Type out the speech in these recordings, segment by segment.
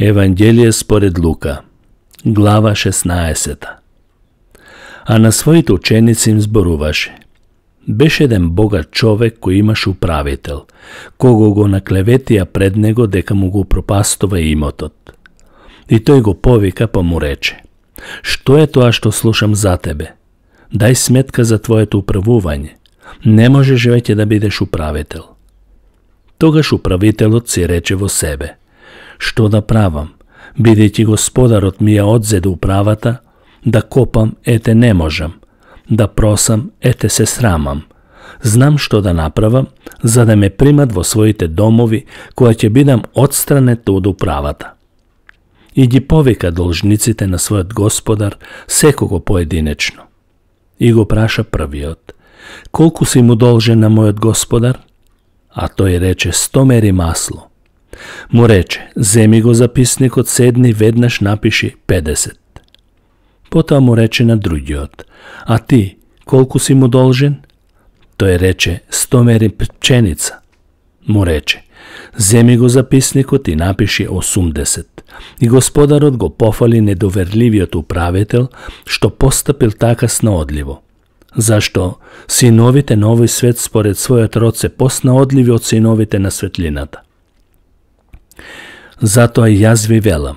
Евангелие според Лука, глава 16. А на своите ученици им зборуваше. Беше еден богат човек кој имаше управител, кого го наклеветија пред него дека му го пропастува имотот. И тој го повика па му рече, «Што е тоа што слушам за тебе? Дај сметка за твоето управување. Не можеш веќе да бидеш управител». Тогаш управителот си рече во себе – што да правам, бидејќи господарот ми ја одзеде управата, да копам, ете не можам, да просам, ете се срамам. Знам што да направам, за да ме примат во своите домови, која ќе бидам одстранет од управата. И ги повика должниците на својот господар, секого поединечно. И го праша првиот, колку си му должен на мојот господар? А тој рече сто мери масло – Му рече, земи го записникот, седни, веднаш напиши 50. Потоа му рече на другиот, а ти, колку си му должен? Тој рече, 100 мери пченица. Му рече, земи го записникот и напиши 80. И господарот го пофали недоверливиот управител, што постапил така снаодливо. Зашто синовите на овој свет според својот род се поснаодливи од синовите на светлината. Затоа јас ви велам,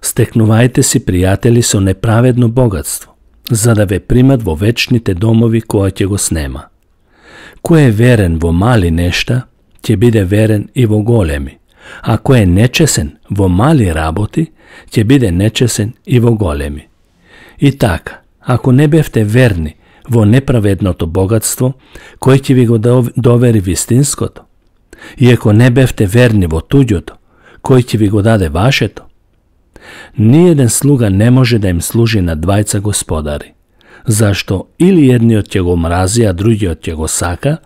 стекнувајте си пријатели со неправедно богатство, за да ве примат во вечните домови која ќе го снема. Кој е верен во мали нешта, ќе биде верен и во големи, а кој е нечесен во мали работи, ќе биде нечесен и во големи. И така, ако не бевте верни во неправедното богатство, кој ќе ви го довери вистинското? И ако не бевте верни во туѓото, кој ќе ви го даде вашето? Ниједен слуга не може да им служи на двајца господари, зашто или едниот ќе го мрази, а другиот ќе го сака,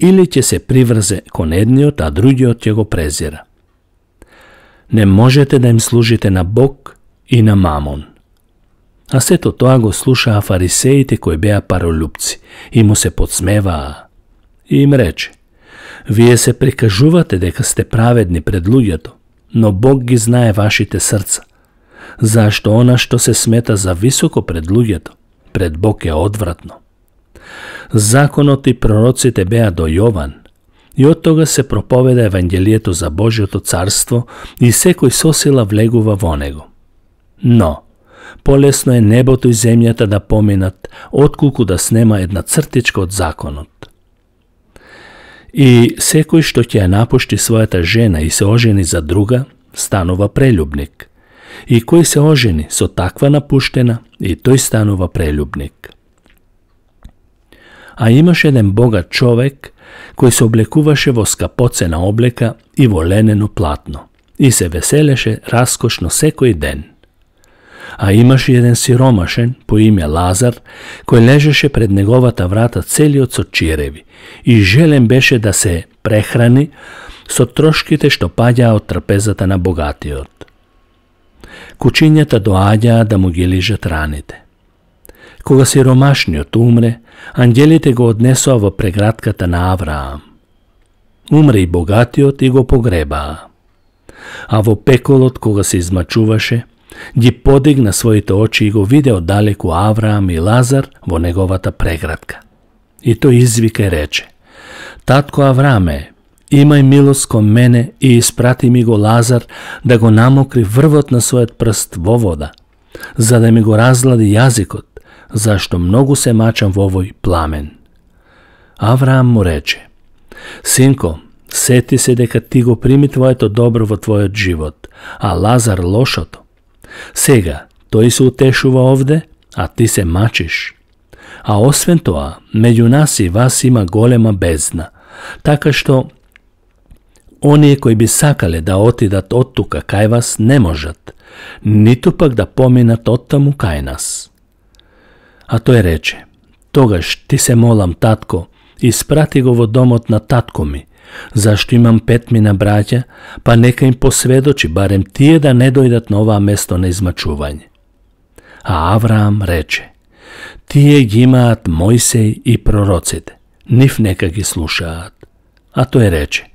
или ќе се приврзе кон едниот, а другиот ќе го презира. Не можете да им служите на Бог и на Мамон. А сето тоа го слушаа фарисеите кои беа паролюбци и му се подсмеваа. И им рече, вие се прикажувате дека сте праведни пред луѓето, но Бог ги знае вашите срца. Зашто она што се смета за високо пред луѓето, пред Бог е одвратно. Законот и пророците беа до Јован, и од тога се проповеда Евангелието за Божјото царство и секој сосила влегува во него. Но, полесно е небото и земјата да поминат, отколку да снема една цртичка од законот. И секој што ќе ја напушти својата жена и се ожени за друга, станува прелюбник. И кој се ожени со таква напуштена, и тој станува прелюбник. А имаше еден богат човек кој се облекуваше во скапоцена облека и во ленено платно и се веселеше раскошно секој ден – а имаше еден сиромашен по име Лазар, кој лежеше пред неговата врата целиот со чиреви и желен беше да се прехрани со трошките што паѓаа од трпезата на богатиот. Кучињата доаѓаа да му ги лижат раните. Кога сиромашниот умре, ангелите го однесоа во преградката на Авраам. Умре и богатиот и го погребаа. А во пеколот кога се измачуваше, Ги подигна своите очи и го видео далеку Авраам и Лазар во неговата преградка. И тој извика и рече, Татко Аврааме, имај милост кон мене и испрати ми го Лазар да го намокри врвот на својот прст во вода, за да ми го разлади јазикот, зашто многу се мачам во овој пламен. Авраам му рече, Синко, сети се дека ти го прими твоето добро во твојот живот, а Лазар лошото. Сега, тој се утешува овде, а ти се мачиш. А освен тоа, меѓу нас и вас има голема безна, така што оние кои би сакале да отидат од тука кај вас не можат, ниту пак да поминат од таму кај нас. А тој рече, тогаш ти се молам татко, испрати го во домот на татко ми, Зашто имам петмина браќа, па нека им посведочи барем тие да не дојдат на ова место на измачување. А Авраам рече, тие ги имаат Мојсеј и пророците, нив нека ги слушаат. А тој рече,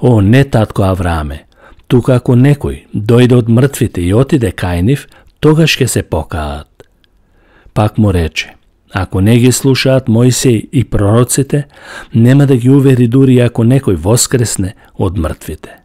о, не татко Аврааме, тука ако некој дојде од мртвите и отиде кај нив, тогаш ќе се покаат. Пак му рече, Ако не ги слушаат Мојсеј и пророците, нема да ги увери дури ако некој воскресне од мртвите.